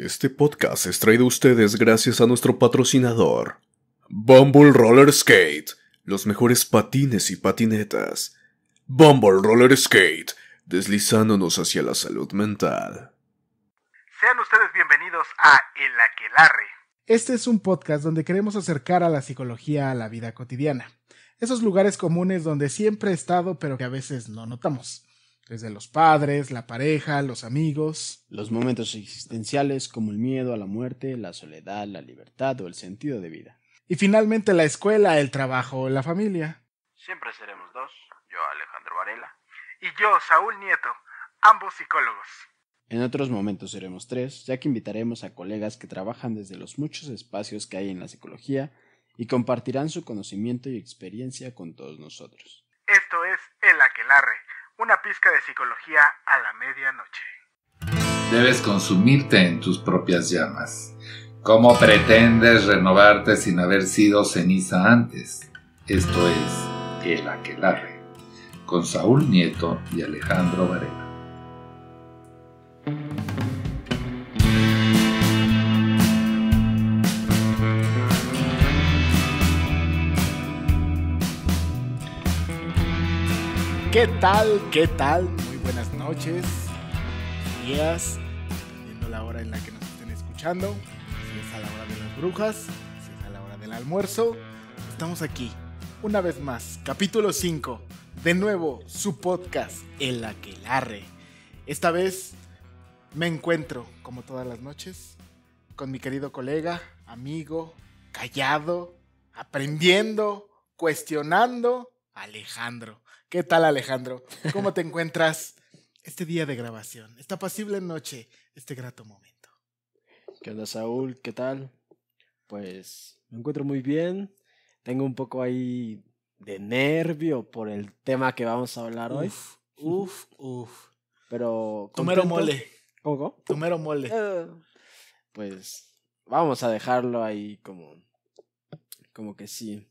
Este podcast es traído a ustedes gracias a nuestro patrocinador, Bumble Roller Skate, los mejores patines y patinetas. Bumble Roller Skate, deslizándonos hacia la salud mental. Sean ustedes bienvenidos a El Aquelarre. Este es un podcast donde queremos acercar a la psicología a la vida cotidiana. Esos lugares comunes donde siempre he estado pero que a veces no notamos. Desde los padres, la pareja, los amigos. Los momentos existenciales como el miedo a la muerte, la soledad, la libertad o el sentido de vida. Y finalmente la escuela, el trabajo, o la familia. Siempre seremos dos, yo Alejandro Varela y yo Saúl Nieto, ambos psicólogos. En otros momentos seremos tres, ya que invitaremos a colegas que trabajan desde los muchos espacios que hay en la psicología y compartirán su conocimiento y experiencia con todos nosotros. Esto es El Aquelarre una pizca de psicología a la medianoche. Debes consumirte en tus propias llamas. ¿Cómo pretendes renovarte sin haber sido ceniza antes? Esto es El Aquelarre, con Saúl Nieto y Alejandro Varela. ¿Qué tal? ¿Qué tal? Muy buenas noches, días, viendo la hora en la que nos estén escuchando. Si es a la hora de las brujas, si es a la hora del almuerzo, estamos aquí, una vez más, capítulo 5. De nuevo, su podcast, El Aquelarre. Esta vez me encuentro, como todas las noches, con mi querido colega, amigo, callado, aprendiendo, cuestionando, Alejandro. ¿Qué tal Alejandro? ¿Cómo te encuentras este día de grabación, esta pasible noche, este grato momento? ¿Qué onda Saúl? ¿Qué tal? Pues me encuentro muy bien. Tengo un poco ahí de nervio por el tema que vamos a hablar hoy. Uf, uf. Pero... Tomero mole. ¿Cómo? Tomero mole. Oh. pues vamos a dejarlo ahí como... Como que sí.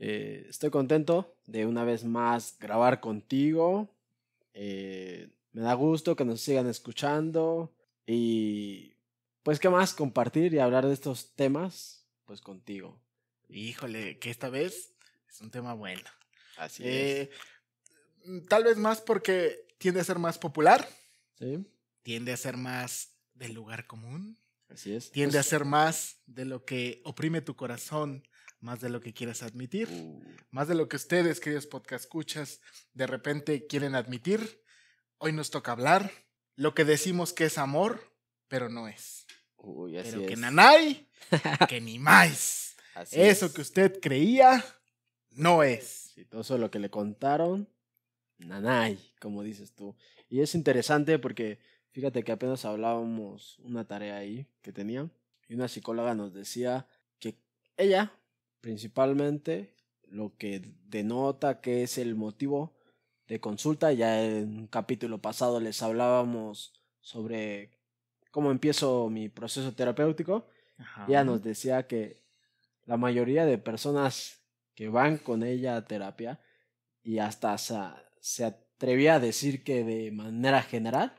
Eh, estoy contento de una vez más grabar contigo. Eh, me da gusto que nos sigan escuchando. Y pues, ¿qué más? Compartir y hablar de estos temas, pues contigo. Híjole, que esta vez es un tema bueno. Así eh, es. Mm, tal vez más porque tiende a ser más popular. Sí. Tiende a ser más del lugar común. Así es. Tiende pues a ser más de lo que oprime tu corazón más de lo que quieras admitir, uh. más de lo que ustedes, queridos podcast escuchas, de repente quieren admitir. Hoy nos toca hablar lo que decimos que es amor, pero no es. pero es. que nanay, que ni más. Eso que usted creía, no es. todo eso lo que le contaron, nanay, como dices tú. Y es interesante porque fíjate que apenas hablábamos una tarea ahí que tenía y una psicóloga nos decía que ella principalmente, lo que denota que es el motivo de consulta. Ya en un capítulo pasado les hablábamos sobre cómo empiezo mi proceso terapéutico. ya nos decía que la mayoría de personas que van con ella a terapia y hasta se, atrevía a decir que de manera general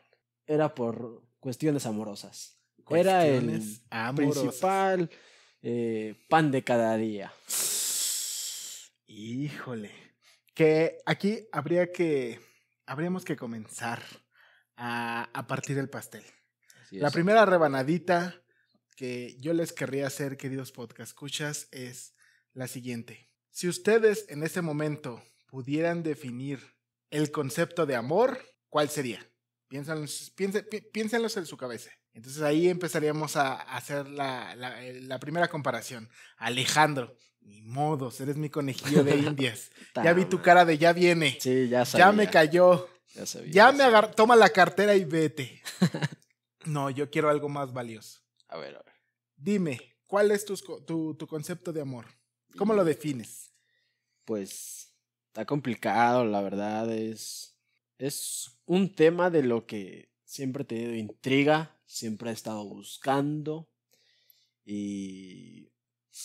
era por cuestiones amorosas. era el principal eh, pan de cada día. Híjole. Que aquí habría que. Habríamos que comenzar a, partir del pastel. La primera rebanadita que yo les querría hacer, queridos podcast escuchas, es la siguiente. Si ustedes en ese momento pudieran definir el concepto de amor, ¿cuál sería? piénsenlos en su cabeza. Entonces ahí empezaríamos a hacer eh, la, primera comparación. Alejandro, ni modo, eres mi conejillo de indias. ya vi tu cara de ya viene. Sí, ya sabía. Ya me cayó. Ya, sabía, ya, me agarra, Toma la cartera y vete. no, yo quiero algo más valioso. A ver, a ver. Dime, ¿cuál es tu, concepto de amor? ¿Cómo lo defines? Pues está complicado, la verdad. Es, es un tema de lo que siempre he tenido intriga siempre he estado buscando y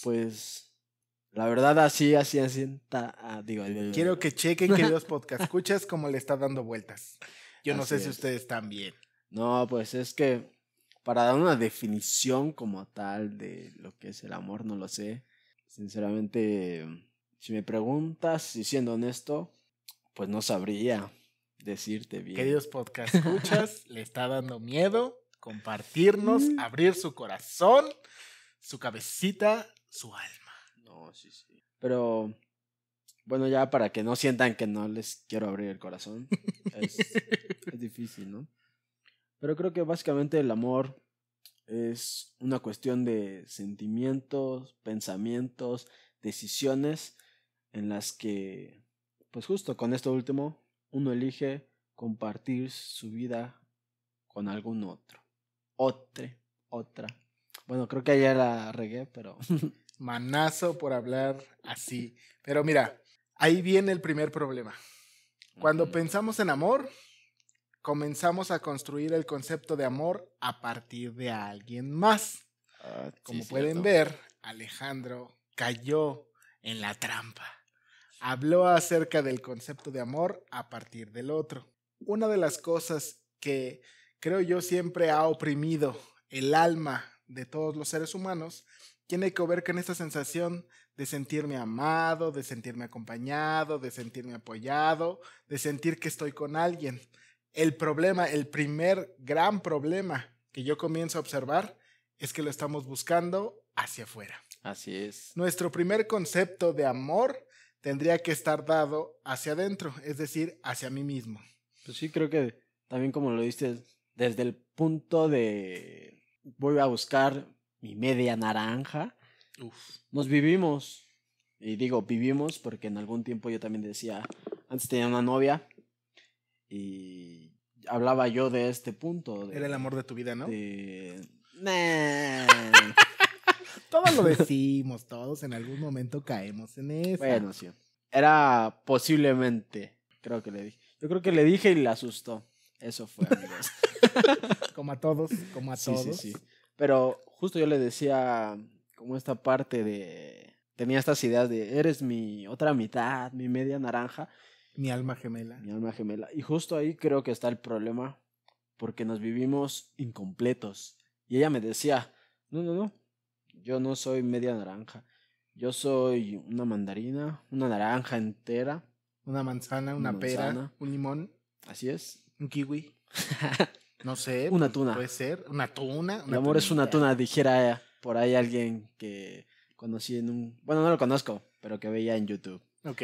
pues la verdad así, así, así, ah, digo, Quiero que chequen, queridos podcast, escuchas cómo le está dando vueltas. Yo no sé si ustedes también. No, pues es que para dar una definición como tal de lo que es el amor, no lo sé. Sinceramente, si me preguntas, y siendo honesto, pues no sabría decirte bien. Queridos podcast, escuchas, le está dando miedo compartirnos, mm. abrir su corazón, su cabecita, su alma. No, sí, sí. Pero bueno, ya para que no sientan que no les quiero abrir el corazón, es, es difícil, ¿no? Pero creo que básicamente el amor es una cuestión de sentimientos, pensamientos, decisiones en las que, pues justo con esto último, uno elige compartir su vida con algún otro otra, otra. Bueno, creo que allá la regué, pero... Manazo por hablar así. Pero mira, ahí viene el primer problema. Cuando pensamos en amor, comenzamos a construir el concepto de amor a partir de alguien más. Ah, Como pueden ver, Alejandro cayó en la trampa. Habló acerca del concepto de amor a partir del otro. Una de las cosas que creo yo, siempre ha oprimido el alma de todos los seres humanos, tiene que ver con esta sensación de sentirme amado, de sentirme acompañado, de sentirme apoyado, de sentir que estoy con alguien. El problema, el primer gran problema que yo comienzo a observar es que lo estamos buscando hacia afuera. Así es. Nuestro primer concepto de amor tendría que estar dado hacia adentro, es decir, hacia mí mismo. Pues sí, creo que también como lo diste, desde el punto de voy a buscar mi media naranja, Uf. nos vivimos. Y digo vivimos porque en algún tiempo yo también decía, antes tenía una novia y hablaba yo de este punto. Era el amor de tu vida, ¿no? todos lo decimos, todos en algún momento caemos en eso. Bueno, Era posiblemente, creo que le dije. Yo creo que le dije y le asustó. Eso fue, amigos. como a todos, como a todos. Sí, sí. Pero justo yo le decía como esta parte de... Tenía estas ideas de, eres mi otra mitad, mi media naranja. Mi alma gemela. Mi alma gemela. Y justo ahí creo que está el problema, porque nos vivimos incompletos. Y ella me decía, no, no, no, yo no soy media naranja. Yo soy una mandarina, una naranja entera. Una manzana, una, pera, un limón. Así es. ¿Un kiwi? No sé. Pues, una tuna. Puede ser. Una tuna. Mi amor es una tuna, dijera por ahí alguien que conocí en un... Bueno, no lo conozco, pero que veía en YouTube. Ok.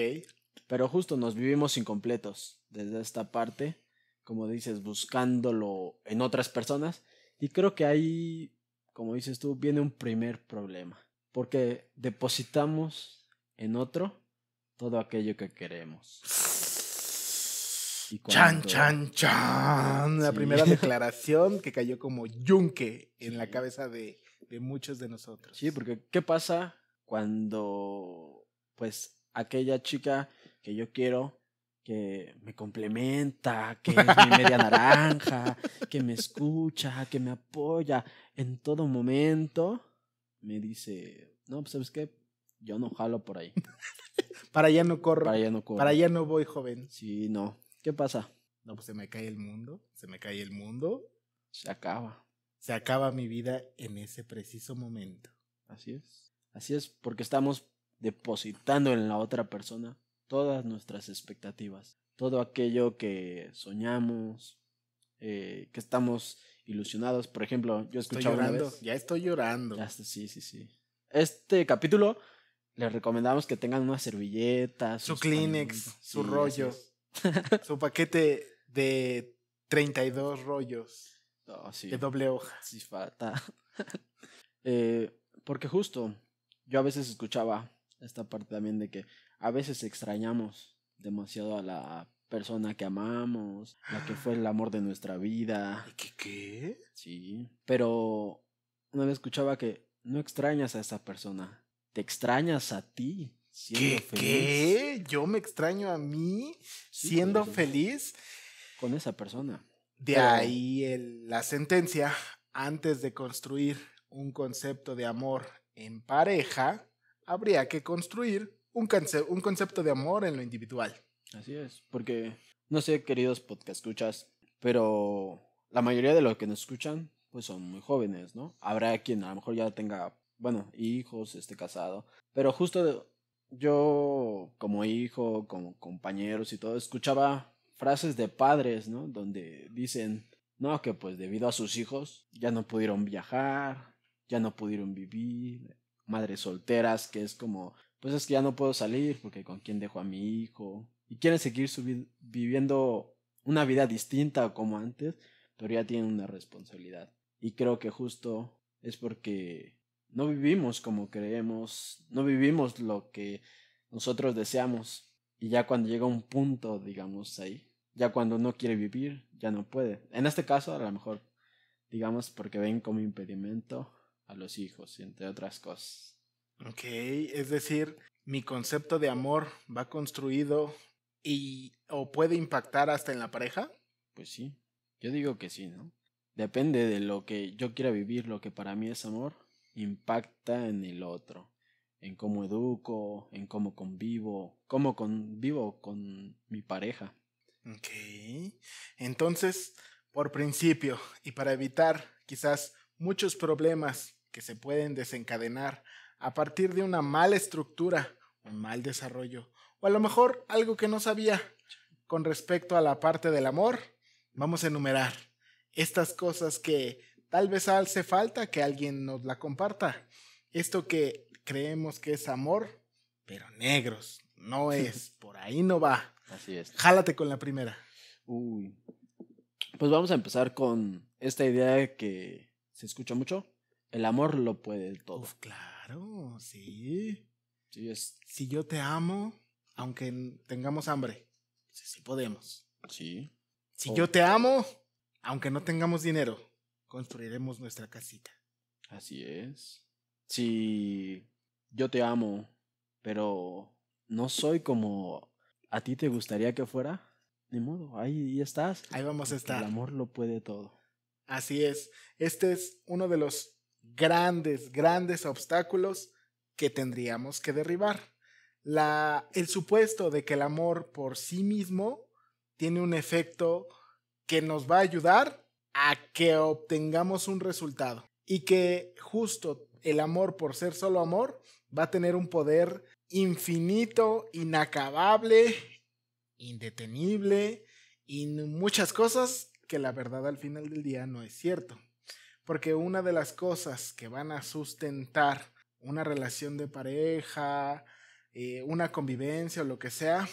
Pero justo nos vivimos incompletos desde esta parte, como dices, buscándolo en otras personas. Y creo que ahí, como dices tú, viene un primer problema. Porque depositamos en otro todo aquello que queremos. Chan, chan, chan. La primera declaración que cayó como yunque en la cabeza de, muchos de nosotros. Sí, porque ¿qué pasa cuando, pues, aquella chica que yo quiero que me complementa, que es mi media naranja, que me escucha, que me apoya en todo momento, me dice, no, pues sabes qué, yo no jalo por ahí. para allá no corro. Para allá no corro. Para allá no voy, joven. Sí, no. ¿Qué pasa? No, pues se me cae el mundo, se me cae el mundo. Se acaba. Se acaba mi vida en ese preciso momento. Así es. Así es, porque estamos depositando en la otra persona todas nuestras expectativas, todo aquello que soñamos, eh, que estamos ilusionados. Por ejemplo, yo escuchaba estoy llorando, ya estoy llorando. sí, sí, sí. Este capítulo les recomendamos que tengan una servilleta, su Kleenex, su rollo. Su paquete de 32 rollos de doble hoja. Sí, falta. Eh, porque justo, yo a veces escuchaba esta parte también de que a veces extrañamos demasiado a la persona que amamos, la que fue el amor de nuestra vida. ¿Qué? qué? Sí, pero una vez escuchaba que no extrañas a esa persona, te extrañas a ti. ¿Qué? ¿Qué? Yo me extraño a mí siendo feliz. Con esa persona. De ahí la sentencia, antes de construir un concepto de amor en pareja, habría que construir un, un concepto de amor en lo individual. Así es, porque no sé, queridos podcast escuchas, pero la mayoría de los que nos escuchan, pues son muy jóvenes, ¿no? Habrá quien a lo mejor ya tenga, bueno, hijos, esté casado, pero justo de yo como hijo, como compañeros y todo, escuchaba frases de padres, ¿no? Donde dicen, no, que pues debido a sus hijos ya no pudieron viajar, ya no pudieron vivir, madres solteras, que es como, pues es que ya no puedo salir porque con quién dejo a mi hijo, y quieren seguir viviendo una vida distinta como antes, pero ya tienen una responsabilidad. Y creo que justo es porque no vivimos como creemos, no vivimos lo que nosotros deseamos. Y ya cuando llega un punto, digamos, ahí, ya cuando no quiere vivir, ya no puede. En este caso, a lo mejor, digamos, porque ven como impedimento a los hijos, entre otras cosas. Ok, es decir, mi concepto de amor va construido y o puede impactar hasta en la pareja. Pues sí, yo digo que sí, ¿no? Depende de lo que yo quiera vivir, lo que para mí es amor, impacta en el otro, en cómo educo, en cómo convivo, cómo convivo con mi pareja. Ok. Entonces, por principio, y para evitar quizás muchos problemas que se pueden desencadenar a partir de una mala estructura, un mal desarrollo, o a lo mejor algo que no sabía con respecto a la parte del amor, vamos a enumerar estas cosas que Tal vez hace falta que alguien nos la comparta. Esto que creemos que es amor, pero negros, no es. Por ahí no va. Así es. Jálate con la primera. Uy. Pues vamos a empezar con esta idea que se escucha mucho. El amor lo puede todo. claro, sí. sí es. Si yo te amo, aunque tengamos hambre, sí, podemos. Sí. Si oh. yo te amo, aunque no tengamos dinero, construiremos nuestra casita. Así es. Si yo te amo, pero no soy como a ti te gustaría que fuera, ni modo, ahí estás. Ahí vamos a estar. El amor lo puede todo. Así es. Este es uno de los grandes, grandes obstáculos que tendríamos que derribar. La, el supuesto de que el amor por sí mismo tiene un efecto que nos va a ayudar a que obtengamos un resultado. Y que justo el amor por ser solo amor va a tener un poder infinito, inacabable, indetenible y muchas cosas que la verdad al final del día no es cierto. Porque una de las cosas que van a sustentar una relación de pareja, eh, una convivencia o lo que sea,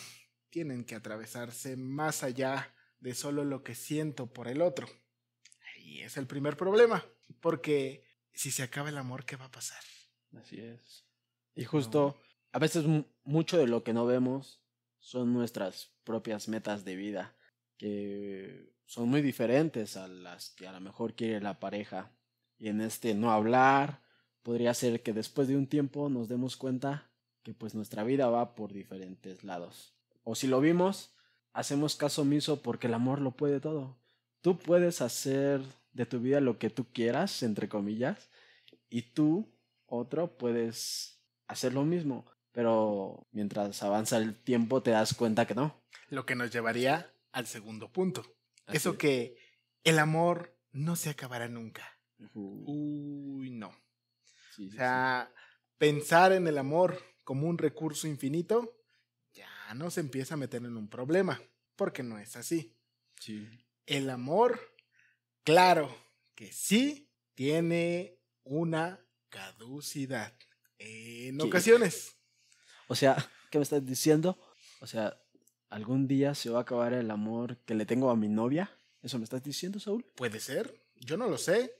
tienen que atravesarse más allá de solo lo que siento por el otro. Y es el primer problema, porque si se acaba el amor, ¿qué va a pasar? Así es. Y justo, a veces mucho de lo que no vemos son nuestras propias metas de vida, que son muy diferentes a las que a lo mejor quiere la pareja. Y en este no hablar, podría ser que después de un tiempo nos demos cuenta que pues nuestra vida va por diferentes lados. O si lo vimos, hacemos caso omiso porque el amor lo puede todo. Tú puedes hacer de tu vida lo que tú quieras, entre comillas, y tú, otro, puedes hacer lo mismo. Pero mientras avanza el tiempo te das cuenta que no. Lo que nos llevaría al segundo punto. Eso que el amor no se acabará nunca. Uy, no. o sea, pensar en el amor como un recurso infinito ya nos empieza a meter en un problema, porque no es así. El amor Claro que sí tiene una caducidad en ocasiones. O sea, ¿qué me estás diciendo? O sea, ¿algún día se va a acabar el amor que le tengo a mi novia? ¿Eso me estás diciendo, Saúl? Puede ser, yo no lo sé.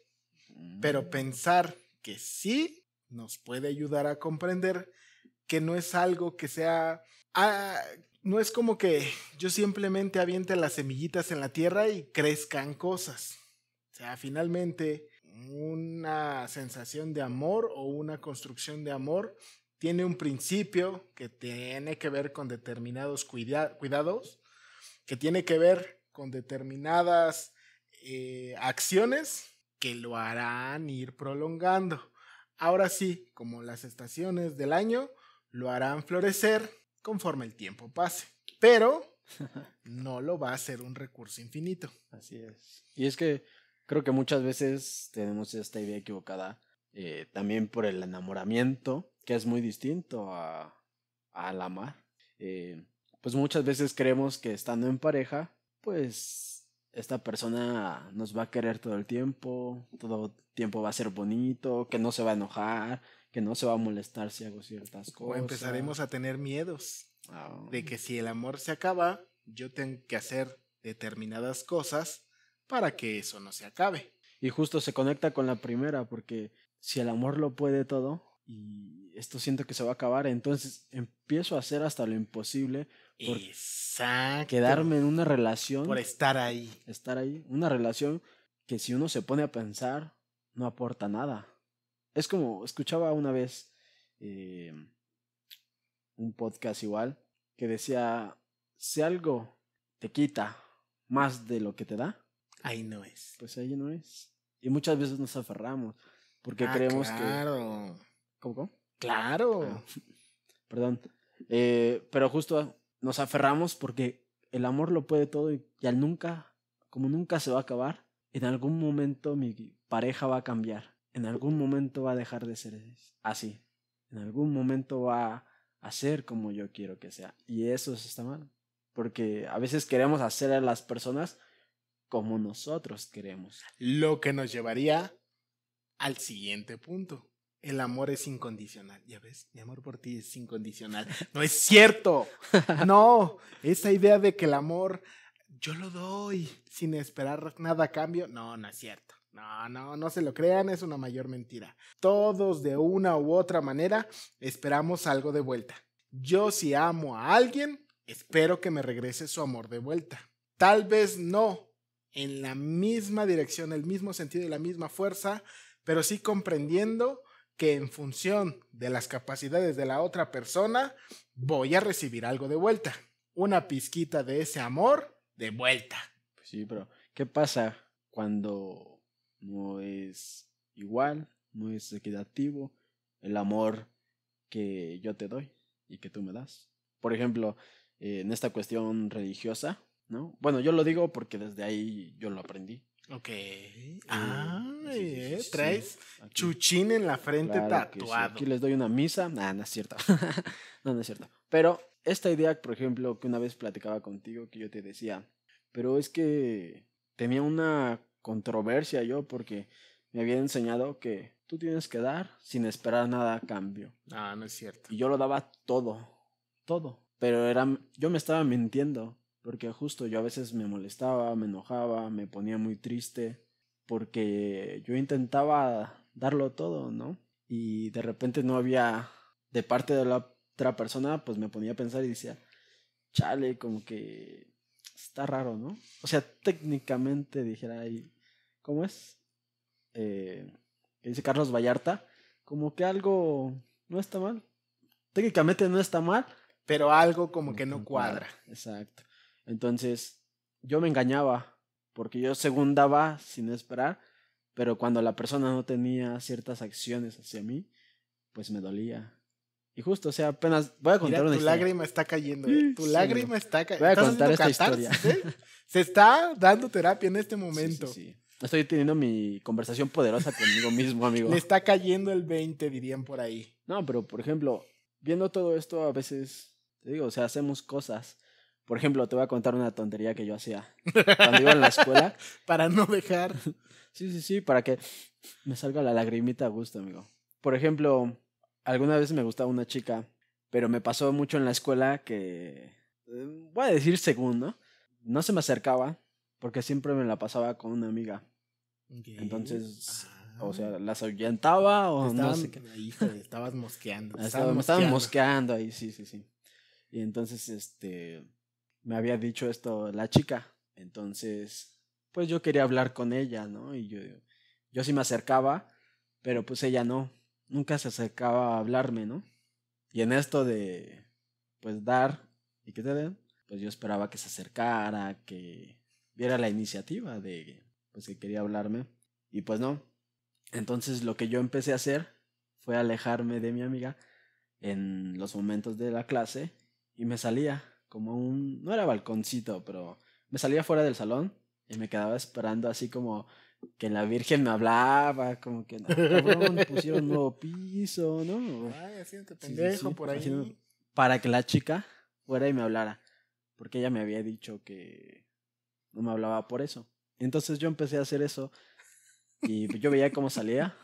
Pero mm. pensar que sí nos puede ayudar a comprender que no es algo que sea... Ah, no es como que yo simplemente aviente las semillitas en la tierra y crezcan cosas. O sea, finalmente una sensación de amor o una construcción de amor tiene un principio que tiene que ver con determinados cuidados, que tiene que ver con determinadas eh, acciones que lo harán ir prolongando. Ahora sí, como las estaciones del año, lo harán florecer conforme el tiempo pase. Pero no lo va a ser un recurso infinito. Así es. Y es que Creo que muchas veces tenemos esta idea equivocada eh, también por el enamoramiento, que es muy distinto a, la amar. Eh, pues muchas veces creemos que estando en pareja, pues esta persona nos va a querer todo el tiempo, todo el tiempo va a ser bonito, que no se va a enojar, que no se va a molestar si hago ciertas cosas. O empezaremos a tener miedos de ah. que si el amor se acaba, yo tengo que hacer determinadas cosas para que eso no se acabe. Y justo se conecta con la primera, porque si el amor lo puede todo, y esto siento que se va a acabar, entonces empiezo a hacer hasta lo imposible por quedarme en una relación. Por estar ahí. Estar ahí. Una relación que si uno se pone a pensar, no aporta nada. Es como, escuchaba una vez eh, un podcast igual, que decía, si algo te quita más de lo que te da, Ahí no es. Pues ahí no es. Y muchas veces nos aferramos porque ah, creemos que... claro... cómo? Claro. perdón. Eh, pero justo nos aferramos porque el amor lo puede todo y, ya al nunca, como nunca se va a acabar, en algún momento mi pareja va a cambiar. En algún momento va a dejar de ser así. En algún momento va a ser como yo quiero que sea. Y eso está mal. Porque a veces queremos hacer a las personas como nosotros queremos. Lo que nos llevaría al siguiente punto. El amor es incondicional. Ya ves, mi amor por ti es incondicional. No es cierto. No, esa idea de que el amor yo lo doy sin esperar nada a cambio, no, no es cierto. No, no, no se lo crean, es una mayor mentira. Todos de una u otra manera esperamos algo de vuelta. Yo si amo a alguien, espero que me regrese su amor de vuelta. Tal vez no en la misma dirección, el mismo sentido y la misma fuerza, pero sí comprendiendo que en función de las capacidades de la otra persona voy a recibir algo de vuelta. Una pizquita de ese amor de vuelta. Pues sí, pero ¿qué pasa cuando no es igual, no es equitativo el amor que yo te doy y que tú me das? Por ejemplo, eh, en esta cuestión religiosa, ¿no? Bueno, yo lo digo porque desde ahí yo lo aprendí. Ok. Ah, traes chuchín en la frente tatuado. Aquí les doy una misa. no es cierto. no, no es cierto. Pero esta idea, por ejemplo, que una vez platicaba contigo, que yo te decía, pero es que tenía una controversia yo porque me había enseñado que tú tienes que dar sin esperar nada a cambio. Ah, no es cierto. Y yo lo daba todo, todo. Pero era, yo me estaba mintiendo porque justo yo a veces me molestaba, me enojaba, me ponía muy triste, porque yo intentaba darlo todo, ¿no? Y de repente no había, de parte de la otra persona, pues me ponía a pensar y decía, chale, como que está raro, ¿no? O sea, técnicamente dijera ahí, ¿cómo es? Eh, dice Carlos Vallarta, como que algo no está mal. Técnicamente no está mal, pero algo como, que no cuadra. Exacto. Entonces, yo me engañaba, porque yo segundaba sin esperar, pero cuando la persona no tenía ciertas acciones hacia mí, pues me dolía. Y justo, o sea, apenas voy a contar una tu lágrima está cayendo, eh. tu lágrima está cayendo. Voy a contar esta historia. ¿eh? Se está dando terapia en este momento. Estoy teniendo mi conversación poderosa conmigo mismo, amigo. Le está cayendo el 20, dirían por ahí. No, pero por ejemplo, viendo todo esto a veces, te digo, o sea, hacemos cosas por ejemplo, te voy a contar una tontería que yo hacía cuando iba en la escuela. para no dejar. Sí, sí, sí, para que me salga la lagrimita a gusto, amigo. Por ejemplo, alguna vez me gustaba una chica, pero me pasó mucho en la escuela que, eh, voy a decir según, ¿no? No se me acercaba porque siempre me la pasaba con una amiga. Entonces, ah. o sea, las ahuyentaba o no. estabas mosqueando. Estabas, mosqueando. mosqueando ahí, sí, sí, sí. Y entonces, este, me había dicho esto la chica. Entonces, pues yo quería hablar con ella, ¿no? Y yo, sí me acercaba, pero pues ella no. Nunca se acercaba a hablarme, ¿no? Y en esto de, pues, dar y que te den, pues yo esperaba que se acercara, que viera la iniciativa de, pues, que quería hablarme. Y pues no. Entonces lo que yo empecé a hacer fue alejarme de mi amiga en los momentos de la clase y me salía como un, no era balconcito, pero me salía fuera del salón y me quedaba esperando así como que la Virgen me hablaba, como que, no, pusieron un nuevo piso, ¿no? Ay, pendejo por ahí. Para que la chica fuera y me hablara, porque ella me había dicho que no me hablaba por eso. Entonces yo empecé a hacer eso y pues, yo veía cómo salía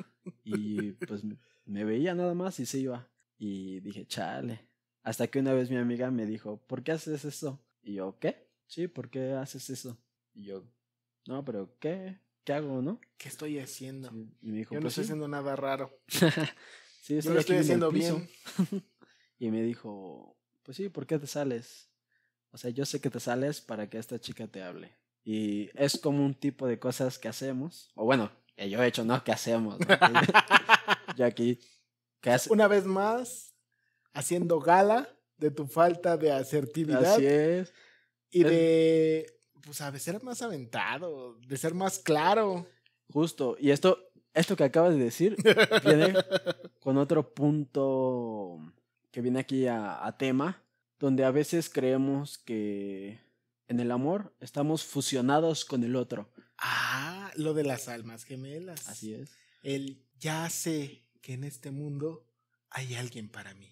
y pues me veía nada más y se iba. Y dije, chale, hasta que una vez mi amiga me dijo, ¿por qué haces eso? Y yo, ¿qué? Sí, ¿por qué haces eso? Y yo, no, pero ¿qué? ¿Qué hago, no? ¿Qué estoy haciendo? Y me dijo, yo no pues estoy haciendo nada raro. sí, yo lo estoy haciendo bien. y me dijo, pues sí, ¿por qué te sales? O sea, yo sé que te sales para que esta chica te hable. Y es como un tipo de cosas que hacemos. O bueno, que yo he hecho, no, que hacemos. ya yo aquí. Que es Una vez más, haciendo gala de tu falta de asertividad. Así es. Y de, pues, a ser más aventado, de ser más claro. Justo. Y esto, esto que acabas de decir viene con otro punto que viene aquí a, a tema, donde a veces creemos que en el amor estamos fusionados con el otro. Ah, lo de las almas gemelas. Así es. El ya sé que en este mundo hay alguien para mí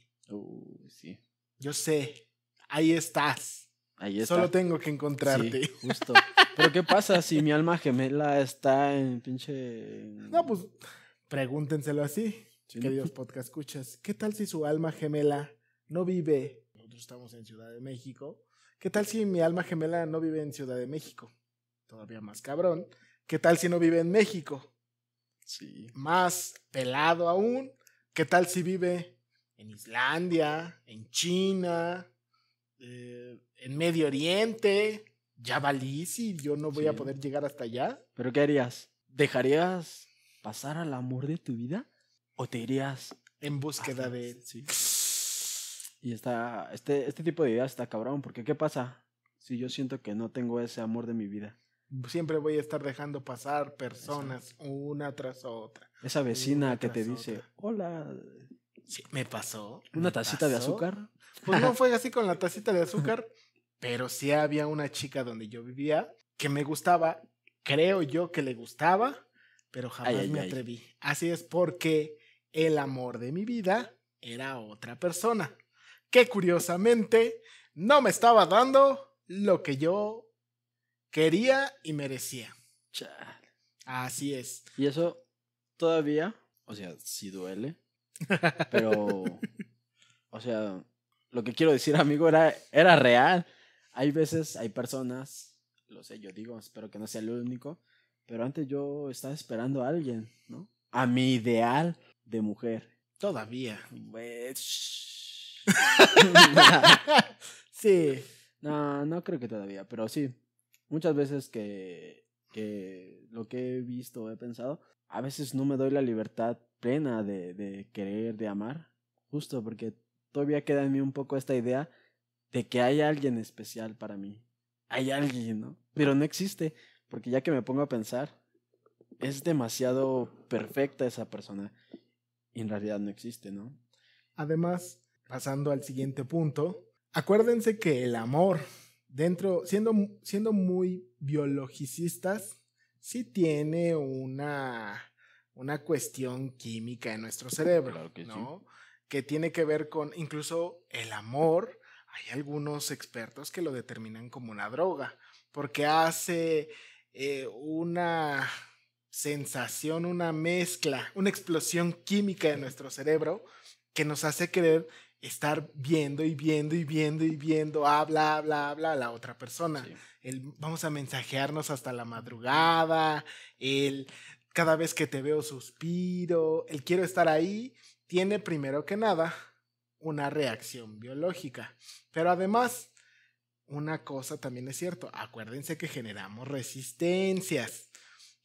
sí. Yo sé, ahí estás. Ahí Solo tengo que encontrarte. Sí, justo. Pero ¿qué pasa si mi alma gemela está en pinche... No, pues pregúntenselo así. Queridos podcast escuchas, ¿qué tal si su alma gemela no vive? Nosotros estamos en Ciudad de México. ¿Qué tal si mi alma gemela no vive en Ciudad de México? Todavía más cabrón. ¿Qué tal si no vive en México? Sí. Más pelado aún. ¿Qué tal si vive en Islandia, en China, eh, en Medio Oriente. Ya valí si yo no voy a poder llegar hasta allá. ¿Pero qué harías? ¿Dejarías pasar al amor de tu vida? ¿O te irías en búsqueda de él? Sí. Y está, este, este tipo de ideas está cabrón, porque ¿qué pasa si yo siento que no tengo ese amor de mi vida? Siempre voy a estar dejando pasar personas una tras otra. Esa vecina que te dice, hola, me pasó. ¿Una tacita de azúcar? Pues no fue así con la tacita de azúcar, pero sí había una chica donde yo vivía que me gustaba, creo yo que le gustaba, pero jamás me atreví. Así es porque el amor de mi vida era otra persona, que curiosamente no me estaba dando lo que yo quería y merecía. Así es. ¿Y eso todavía? O sea, si duele. Pero, o sea, lo que quiero decir, amigo, era, era real. Hay veces, hay personas, lo sé, yo digo, espero que no sea el único, pero antes yo estaba esperando a alguien, ¿no? A mi ideal de mujer. Todavía. Pues, sí. No, no creo que todavía, pero sí. Muchas veces que, que lo que he visto, he pensado, a veces no me doy la libertad plena de, querer, de amar, justo porque todavía queda en mí un poco esta idea de que hay alguien especial para mí. Hay alguien, ¿no? Pero no existe, porque ya que me pongo a pensar, es demasiado perfecta esa persona y en realidad no existe, ¿no? Además, pasando al siguiente punto, acuérdense que el amor, dentro, siendo, siendo muy biologicistas, sí tiene una una cuestión química en nuestro cerebro, que ¿no? Que tiene que ver con incluso el amor. Hay algunos expertos que lo determinan como una droga, porque hace eh, una sensación, una mezcla, una explosión química de nuestro cerebro que nos hace querer estar viendo y viendo y viendo y viendo, habla, habla, habla a la otra persona. vamos a mensajearnos hasta la madrugada, el cada vez que te veo suspiro, el quiero estar ahí, tiene primero que nada una reacción biológica. Pero además, una cosa también es cierto, acuérdense que generamos resistencias.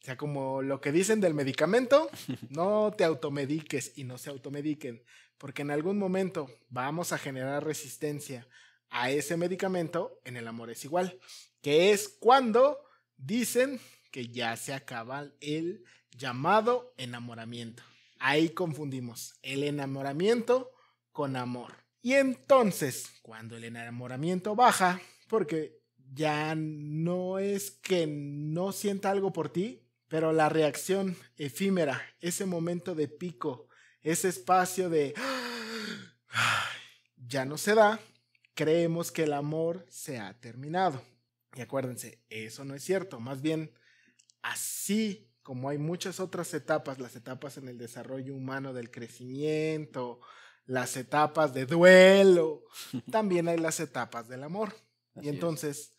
O sea, como lo que dicen del medicamento, no te automediques y no se automediquen, porque en algún momento vamos a generar resistencia a ese medicamento en el amor es igual, que es cuando dicen que ya se acaba el llamado enamoramiento. Ahí confundimos el enamoramiento con amor. Y entonces, cuando el enamoramiento baja, porque ya no es que no sienta algo por ti, pero la reacción efímera, ese momento de pico, ese espacio de ya no se da, creemos que el amor se ha terminado. Y acuérdense, eso no es cierto, más bien así como hay muchas otras etapas, las etapas en el desarrollo humano del crecimiento, las etapas de duelo, también hay las etapas del amor. y entonces,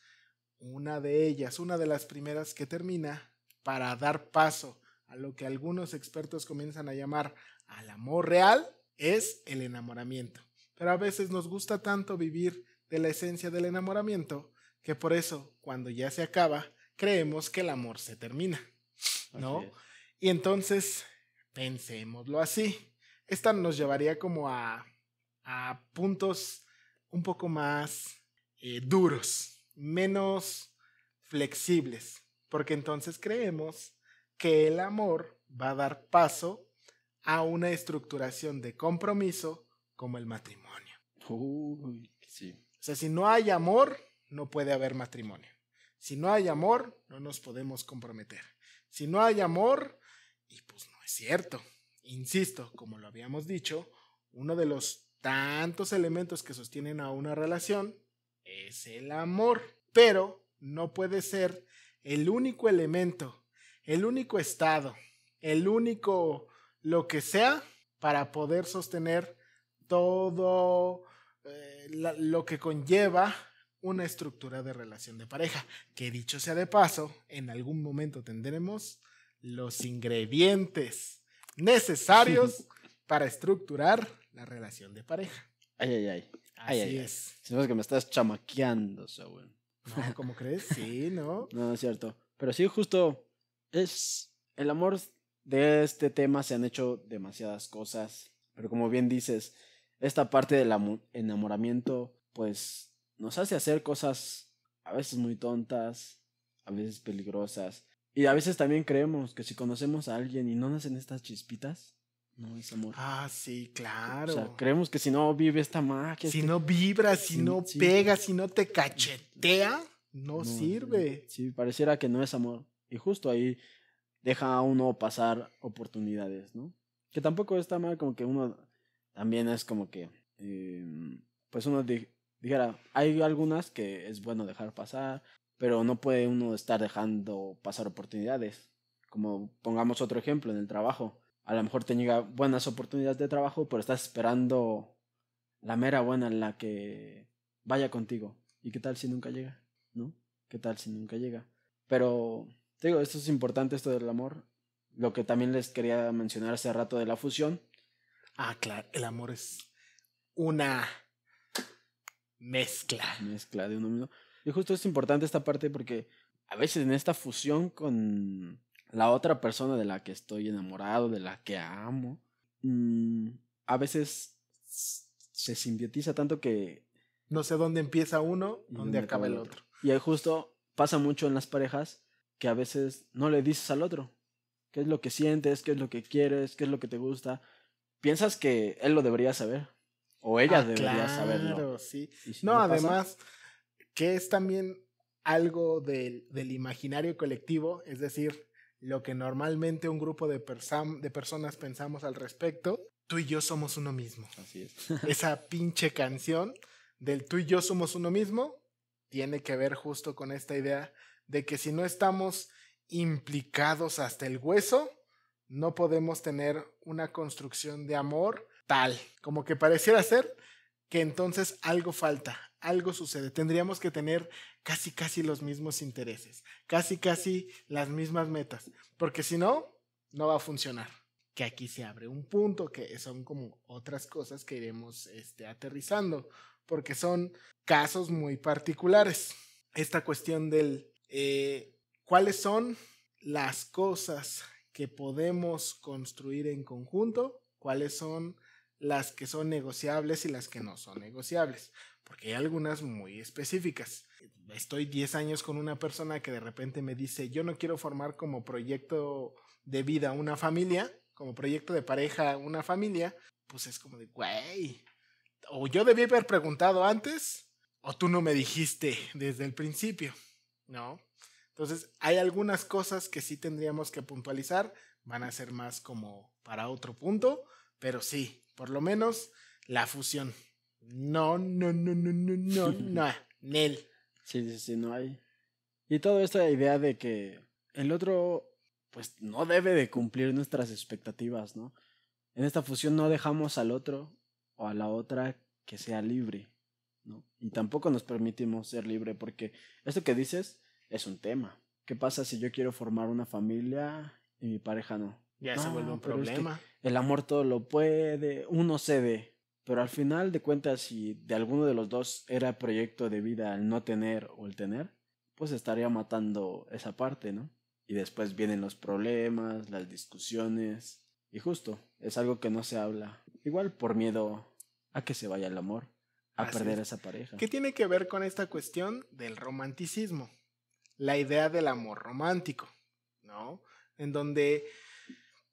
una de ellas, una de las primeras que termina para dar paso a lo que algunos expertos comienzan a llamar al amor real, es el enamoramiento. Pero a veces nos gusta tanto vivir de la esencia del enamoramiento que por eso, cuando ya se acaba, creemos que el amor se termina, ¿no? Y entonces, pensémoslo así. Esta nos llevaría como a, puntos un poco más eh, duros, menos flexibles, porque entonces creemos que el amor va a dar paso a una estructuración de compromiso como el matrimonio. sí. O sea, si no hay amor, no puede haber matrimonio. Si no hay amor, no nos podemos comprometer. Si no hay amor, y pues no es cierto. Insisto, como lo habíamos dicho, uno de los tantos elementos que sostienen a una relación es el amor, pero no puede ser el único elemento, el único estado, el único lo que sea para poder sostener todo eh, lo que conlleva una estructura de relación de pareja, que dicho sea de paso, en algún momento tendremos los ingredientes necesarios para estructurar la relación de pareja. Ay, ay, ay. Así es. Si no que me estás chamaqueando, Saúl. No, ¿cómo crees? Sí, ¿no? No, es cierto. Pero sí, justo es el amor de este tema se han hecho demasiadas cosas, pero como bien dices, esta parte del enamoramiento, pues nos hace hacer cosas a veces muy tontas, a veces peligrosas. Y a veces también creemos que si conocemos a alguien y no nacen estas chispitas, no es amor. Ah, sí, claro. O sea, creemos que si no vive esta magia. Si este no vibra, si, no pega, si no te cachetea, no, sirve. Sí, pareciera que no es amor. Y justo ahí deja a uno pasar oportunidades, ¿no? Que tampoco está mal como que uno también es como que, em, pues uno dijera, hay algunas que es bueno dejar pasar, pero no puede uno estar dejando pasar oportunidades. Como pongamos otro ejemplo en el trabajo. A lo mejor te llega buenas oportunidades de trabajo, pero estás esperando la mera buena en la que vaya contigo. ¿Y qué tal si nunca llega? ¿No? ¿Qué tal si nunca llega? Pero, digo, esto es importante, esto del amor. Lo que también les quería mencionar hace rato de la fusión. Ah, claro, el amor es una mezcla. Mezcla de uno mismo. Y justo es importante esta parte porque a veces en esta fusión con la otra persona de la que estoy enamorado, de la que amo, mm, a veces se simbiotiza tanto que... No sé dónde empieza uno, y dónde, acaba el otro. otro. Y ahí justo pasa mucho en las parejas que a veces no le dices al otro qué es lo que sientes, qué es lo que quieres, qué es lo que te gusta. Piensas que él lo debería saber, o ellas ah, debería saberlo. Sí. no, además, que es también algo del, imaginario colectivo, es decir, lo que normalmente un grupo de, de personas pensamos al respecto, tú y yo somos uno mismo. Así es. Esa pinche canción del tú y yo somos uno mismo tiene que ver justo con esta idea de que si no estamos implicados hasta el hueso, no podemos tener una construcción de amor tal. Como que pareciera ser que entonces algo falta, algo sucede. Tendríamos que tener casi, casi los mismos intereses, casi, casi las mismas metas, porque si no, no va a funcionar. Que aquí se abre un punto que son como otras cosas que iremos este, aterrizando, porque son casos muy particulares. Esta cuestión del eh, cuáles son las cosas que podemos construir en conjunto, cuáles son las que son negociables y las que no son negociables, porque hay algunas muy específicas. Estoy 10 años con una persona que de repente me dice, yo no quiero formar como proyecto de vida una familia, como proyecto de pareja una familia, pues es como de, güey, o yo debí haber preguntado antes, o tú no me dijiste desde el principio, ¿no? Entonces, hay algunas cosas que sí tendríamos que puntualizar, van a ser más como para otro punto, pero sí, por lo menos la fusión. No, no, no, no, no, no, no, Nel. Sí, sí, sí, no hay. Y toda esta idea de que el otro, pues no debe de cumplir nuestras expectativas, ¿no? En esta fusión no dejamos al otro o a la otra que sea libre, ¿no? Y tampoco nos permitimos ser libre, porque esto que dices es un tema. ¿Qué pasa si yo quiero formar una familia y mi pareja no? Ya se vuelve un problema el amor todo lo puede, uno cede. Pero al final de cuentas, si de alguno de los dos era proyecto de vida el no tener o el tener, pues estaría matando esa parte, ¿no? Y después vienen los problemas, las discusiones. Y justo, es algo que no se habla. Igual por miedo a que se vaya el amor, a perder esa pareja. ¿Qué tiene que ver con esta cuestión del romanticismo? La idea del amor romántico, ¿no? En donde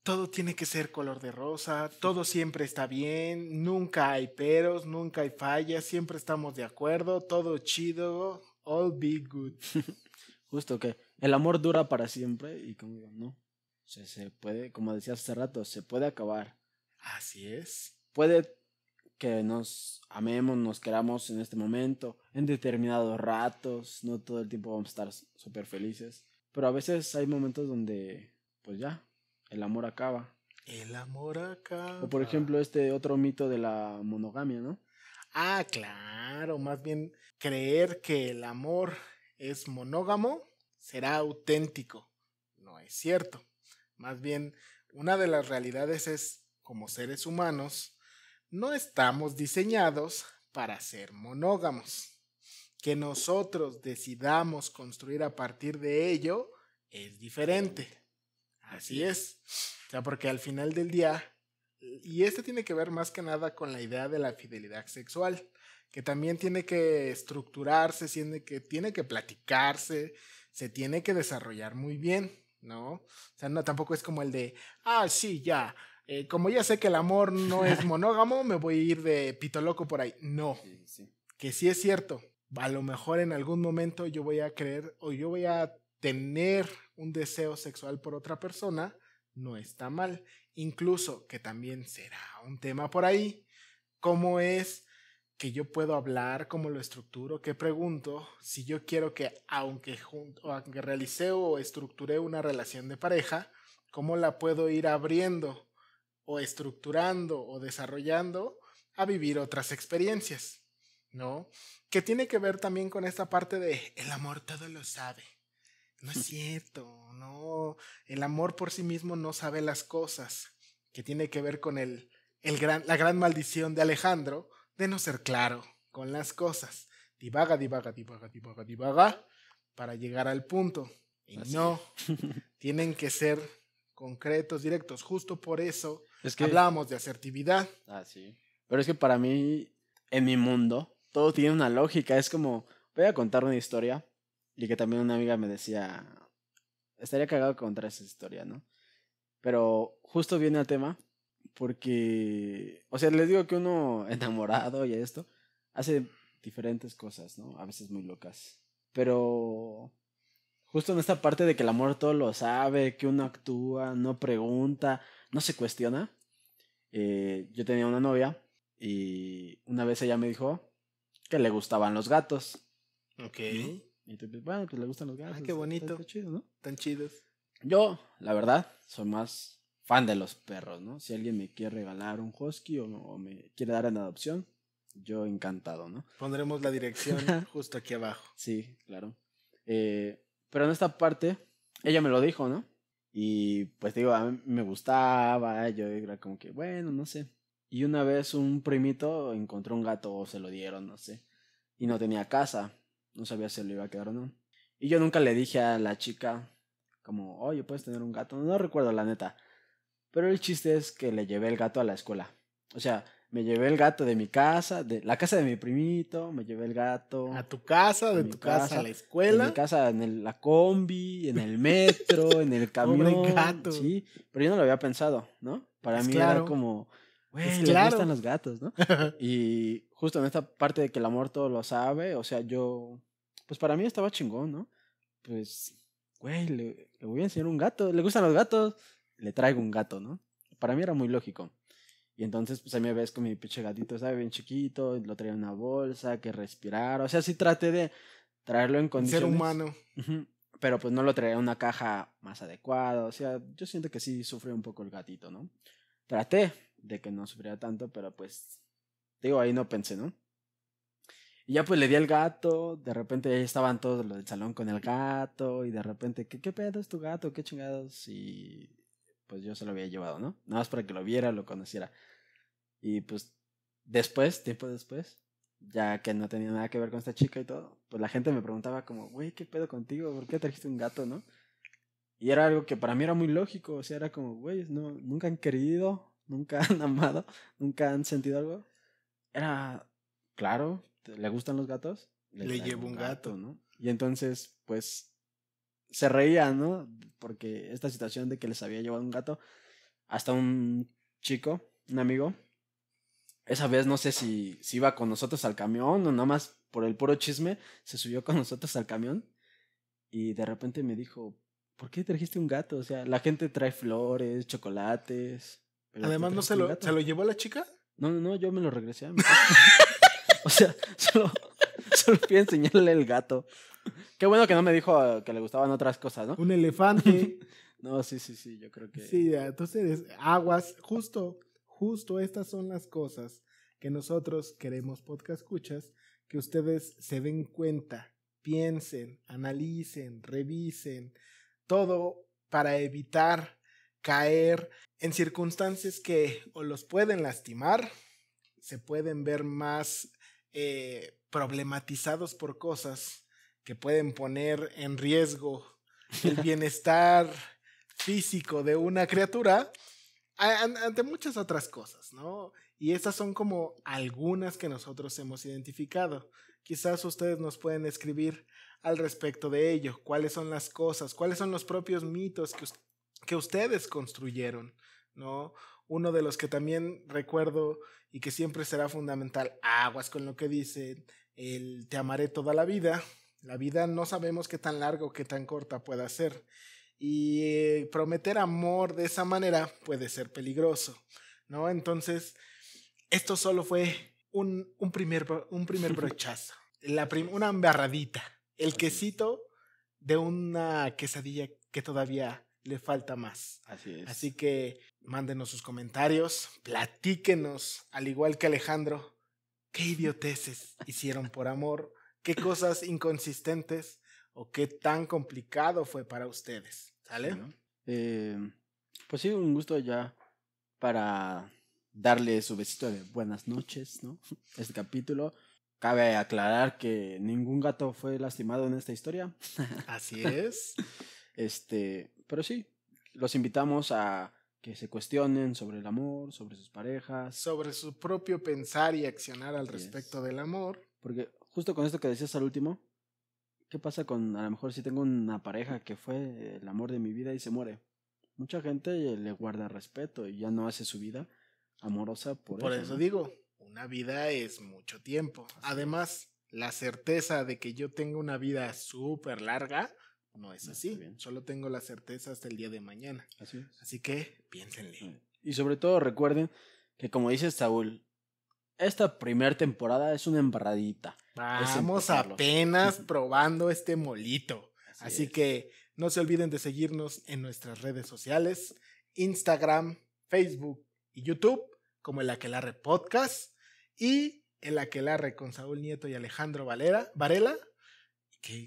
todo tiene que ser color de rosa, todo siempre está bien, nunca hay peros, nunca hay fallas, siempre estamos de acuerdo, todo chido, all be good. Justo que el amor dura para siempre y digo, no. Se, se puede, como decía hace rato, se puede acabar. Así es. Puede que nos amemos, nos queramos en este momento, en determinados ratos, no todo el tiempo vamos a estar súper felices, pero a veces hay momentos donde, pues ya, el amor acaba. El amor acaba. por ejemplo, este otro mito de la monogamia, ¿no? Ah, claro, más bien creer que el amor es monógamo será auténtico. No es cierto. Más bien, una de las realidades es, como seres humanos, no estamos diseñados para ser monógamos. Que nosotros decidamos construir a partir de ello es diferente. Así es. O sea, porque al final del día, y esto tiene que ver más que nada con la idea de la fidelidad sexual, que también tiene que estructurarse, tiene que, tiene que platicarse, se tiene que desarrollar muy bien, ¿no? O sea, no, tampoco es como el de, ah, sí, ya, eh, como ya sé que el amor no es monógamo, me voy a ir de pito loco por ahí. No, que sí es cierto. A lo mejor en algún momento yo voy a creer o yo voy a tener un deseo sexual por otra persona no está mal. Incluso, que también será un tema por ahí, cómo es que yo puedo hablar, cómo lo estructuro, qué pregunto, si yo quiero que, aunque, junto, aunque realice o estructure una relación de pareja, cómo la puedo ir abriendo o estructurando o desarrollando a vivir otras experiencias, ¿no? Que tiene que ver también con esta parte de el amor todo lo sabe. No es cierto, no. El amor por sí mismo no sabe las cosas, que tiene que ver con el, gran, la gran maldición de Alejandro de no ser claro con las cosas. Divaga, divaga, divaga, divaga, divaga, para llegar al punto. Y no, tienen que ser concretos, directos. Justo por eso es que, hablamos de asertividad. Ah, sí. Pero es que para mí, en mi mundo, todo tiene una lógica. Es como, voy a contar una historia y que también una amiga me decía, estaría cagado contar esa historia, ¿no? Pero justo viene al tema, porque, o sea, les digo que uno enamorado y esto, hace diferentes cosas, ¿no? A veces muy locas. Pero justo en esta parte de que el amor todo lo sabe, que uno actúa, no pregunta, no se cuestiona. Eh, yo tenía una novia y una vez ella me dijo que le gustaban los gatos. Ok. Y te, pues, bueno, pues le gustan los gatos. Ah, qué bonito. Tan chidos. Yo, la verdad, soy más fan de los perros, ¿no? Si alguien me quiere regalar un husky o, me quiere dar en adopción, yo encantado, ¿no? Pondremos la dirección justo aquí abajo. Sí, claro. Eh, pero en esta parte, ella me lo dijo, ¿no? Y pues digo, a mí me gustaba, yo era como que, bueno, no sé. Y una vez un primito encontró un gato o se lo dieron, no sé. Y no tenía casa. No sabía si le iba a quedar o no. Y yo nunca le dije a la chica como, oye, puedes tener un gato. No recuerdo la neta. Pero el chiste es que le llevé el gato a la escuela. O sea, me llevé el gato de mi casa, de la casa de mi primito, me llevé el gato. A tu casa, de tu casa, a la escuela. De mi casa, en el, la combi, en el metro, en el camión. gato. Sí, pero yo no lo había pensado, ¿no? Para mí era como güey, le gustan los gatos, ¿no? y justo en esta parte de que el amor todo lo sabe, o sea, yo, pues para mí estaba chingón, ¿no? Pues, güey, le, voy a enseñar un gato, le gustan los gatos, le traigo un gato, ¿no? Para mí era muy lógico. Y entonces, pues ahí me ves con mi pinche gatito, ¿sabes? Bien chiquito, lo traía en una bolsa, que respirar. O sea, sí traté de traerlo en condiciones. Ser humano. Pero pues no lo traía en una caja más adecuada. O sea, yo siento que sí sufre un poco el gatito, ¿no? Traté, de que no sufriera tanto, pero pues, digo, ahí no pensé, ¿no? Y ya pues le di al gato, de repente ahí estaban todos los del salón con el gato, y de repente, ¿qué, qué pedo es tu gato? ¿Qué chingados? Y pues yo se lo había llevado, ¿no? Nada más para que lo viera, lo conociera. Y pues después, tiempo después, ya que no tenía nada que ver con esta chica y todo, pues la gente me preguntaba como, güey, ¿qué pedo contigo? ¿Por qué trajiste un gato, no? Y era algo que para mí era muy lógico, o sea, era como, güey, no, nunca han querido, nunca han amado, nunca han sentido algo. Era, claro, ¿le gustan los gatos? Le, llevo un gato, ¿no? Y entonces, pues, se reía, ¿no? Porque esta situación de que les había llevado un gato, hasta un chico, un amigo, esa vez no sé si, si iba con nosotros al camión o nada más por el puro chisme, se subió con nosotros al camión y de repente me dijo, ¿por qué trajiste un gato? O sea, la gente trae flores, chocolates, Además, ¿no se lo, se lo, llevó la chica? No, no, yo me lo regresé a mi o sea, solo, solo fui enseñarle el gato. Qué bueno que no me dijo ah, que le gustaban otras cosas, ¿no? Un elefante. no, sí, sí, sí, yo creo que. Sí, entonces, aguas, justo, justo estas son las cosas que nosotros queremos, podcast escuchas, que ustedes se den cuenta, piensen, analicen, revisen, todo para evitar caer en circunstancias que los pueden lastimar, se pueden ver más eh, problematizados por cosas que pueden poner en riesgo el bienestar físico de una criatura ante muchas otras cosas, ¿no? Y esas son como algunas que nosotros hemos identificado. Quizás ustedes nos pueden escribir al respecto de ello, cuáles son las cosas, cuáles son los propios mitos que, que ustedes construyeron, ¿no? Uno de los que también recuerdo y que siempre será fundamental, aguas con lo que dice el te amaré toda la vida. La vida no sabemos qué tan largo, o qué tan corta pueda ser. Y eh, prometer amor de esa manera puede ser peligroso, ¿no? Entonces, esto solo fue un, un primer, un primer brochazo, la una embarradita, el quesito de una quesadilla que todavía le falta más. Así es. Así que mándenos sus comentarios, platíquenos, al igual que Alejandro, qué idioteces hicieron por amor, qué cosas inconsistentes o qué tan complicado fue para ustedes. ¿Sale? Em, pues sí, un gusto ya para darle su besito de buenas noches, ¿no? Este capítulo. Cabe aclarar que ningún gato fue lastimado en esta historia. Así es. este, pero sí, los invitamos a que se cuestionen sobre el amor, sobre sus parejas. Sobre su propio pensar y accionar al respecto del amor. Porque justo con esto que decías al último, ¿qué pasa con, a lo mejor si tengo una pareja que fue el amor de mi vida y se muere? Mucha gente le guarda respeto y ya no hace su vida amorosa por, eso. digo, una vida es mucho tiempo. Además, la certeza de que yo tengo una vida súper larga no es ah, así. Solo tengo la certeza hasta el día de mañana. Así, así que piénsenle. Y sobre todo recuerden que como dice Saúl, esta primera temporada es una embarradita. Estamos apenas probando este molito. Así, que no se olviden de seguirnos en nuestras redes sociales, Instagram, Facebook y YouTube, como el Aquelarre Podcast y el Aquelarre con Saúl Nieto y Alejandro Valera, Varela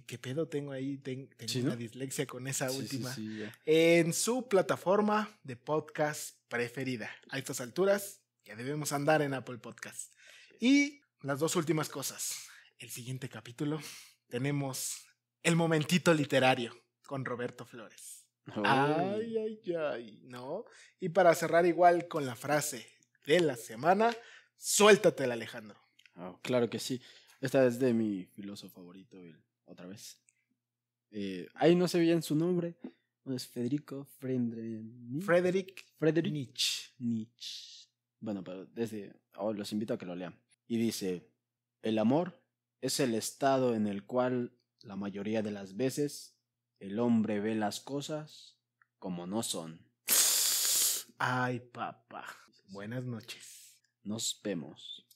¿Qué, pedo tengo ahí? tengo una dislexia con esa última. en su plataforma de podcast preferida. A estas alturas ya debemos andar en Apple Podcast. Y las dos últimas cosas. El siguiente capítulo tenemos el momentito literario con Roberto Flores. Ay, ay, ay, ¿no? Y para cerrar igual con la frase de la semana, suéltatela Alejandro. Ah, claro que sí. Esta es de mi filósofo favorito, el otra vez. Eh, ahí no se veía su nombre. es Federico Friedrich? Frederick, Frederick Nietzsche. Nietzsche. Bueno, pero desde. Ahora oh, los invito a que lo lean. Y dice: El amor es el estado en el cual la mayoría de las veces el hombre ve las cosas como no son. Ay, papá. Buenas noches. Nos vemos.